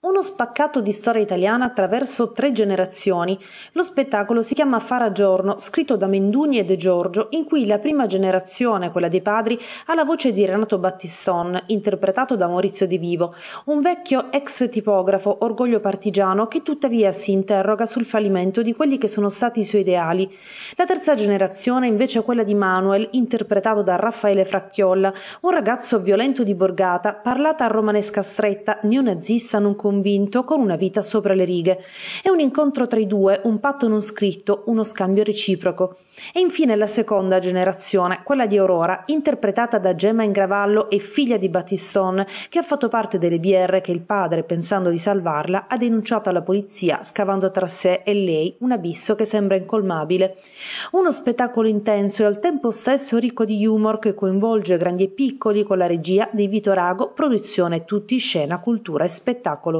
Uno spaccato di storia italiana attraverso tre generazioni. Lo spettacolo si chiama Faragiorno, scritto da Menduni e De Giorgio, in cui la prima generazione, quella dei padri, ha la voce di Renato Battiston, interpretato da Maurizio De Vivo, un vecchio ex tipografo, orgoglio partigiano, che tuttavia si interroga sul fallimento di quelli che sono stati i suoi ideali. La terza generazione invece è quella di Manuel, interpretato da Raffaele Fracchiolla, un ragazzo violento di borgata, parlata a romanesca stretta, neonazista non conosciuta convinto con una vita sopra le righe. È un incontro tra i due, un patto non scritto, uno scambio reciproco. E infine la seconda generazione, quella di Aurora, interpretata da Gemma Ingravallo e figlia di Battistone, che ha fatto parte delle BR che il padre, pensando di salvarla, ha denunciato alla polizia, scavando tra sé e lei un abisso che sembra incolmabile. Uno spettacolo intenso e al tempo stesso ricco di humor che coinvolge grandi e piccoli con la regia di Vito Rago, produzione Tutti Scena, Cultura e Spettacolo.